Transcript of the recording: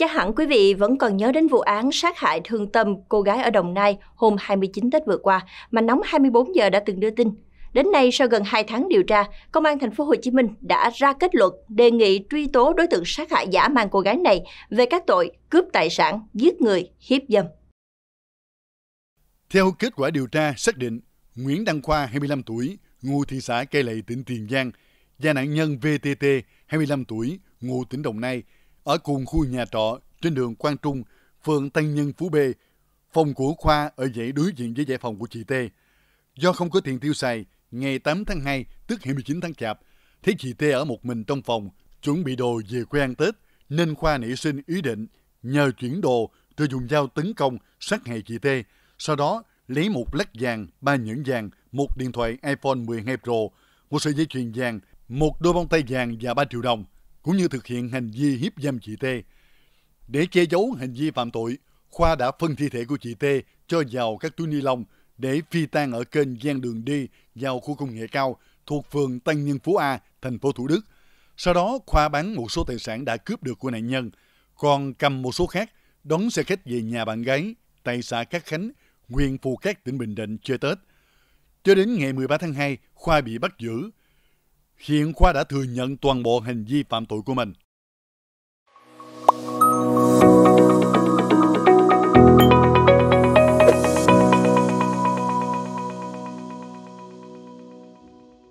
Chắc hẳn quý vị vẫn còn nhớ đến vụ án sát hại thương tâm cô gái ở Đồng Nai hôm 29 Tết vừa qua mà nóng 24 giờ đã từng đưa tin. Đến nay sau gần 2 tháng điều tra, công an thành phố Hồ Chí Minh đã ra kết luận đề nghị truy tố đối tượng sát hại giả mang cô gái này về các tội cướp tài sản, giết người, hiếp dâm. Theo kết quả điều tra xác định, Nguyễn Đăng Khoa 25 tuổi, ngụ thị xã Cây Lậy tỉnh Tiền Giang và nạn nhân VTT 25 tuổi, ngụ tỉnh Đồng Nai ở cùng khu nhà trọ trên đường Quang Trung, phường Tân Nhân Phú B. Phòng của Khoa ở dãy đối diện với giải phòng của chị T. Do không có tiền tiêu xài, ngày 8 tháng 2, tức 29 tháng Chạp, thấy chị T ở một mình trong phòng, chuẩn bị đồ về quê ăn Tết, nên Khoa nảy sinh ý định nhờ chuyển đồ rồi dùng dao tấn công sát hại chị T. Sau đó lấy một lắc vàng, ba nhẫn vàng, một điện thoại iPhone 12 Pro, một sợi dây chuyền vàng, một đôi bông tay vàng và 3 triệu đồng cũng như thực hiện hành vi hiếp dâm chị T. Để che giấu hành vi phạm tội, Khoa đã phân thi thể của chị T cho vào các túi ni lông để phi tan ở kênh gian đường đi vào khu công nghệ cao thuộc phường Tân Nhân Phú A, thành phố Thủ Đức. Sau đó, Khoa bán một số tài sản đã cướp được của nạn nhân, còn cầm một số khác đón xe khách về nhà bạn gái tại xã Cát Khánh, huyện Phù Cát, tỉnh Bình Định chơi Tết. Cho đến ngày 13 tháng 2, Khoa bị bắt giữ hiện Khoa đã thừa nhận toàn bộ hành vi phạm tội của mình.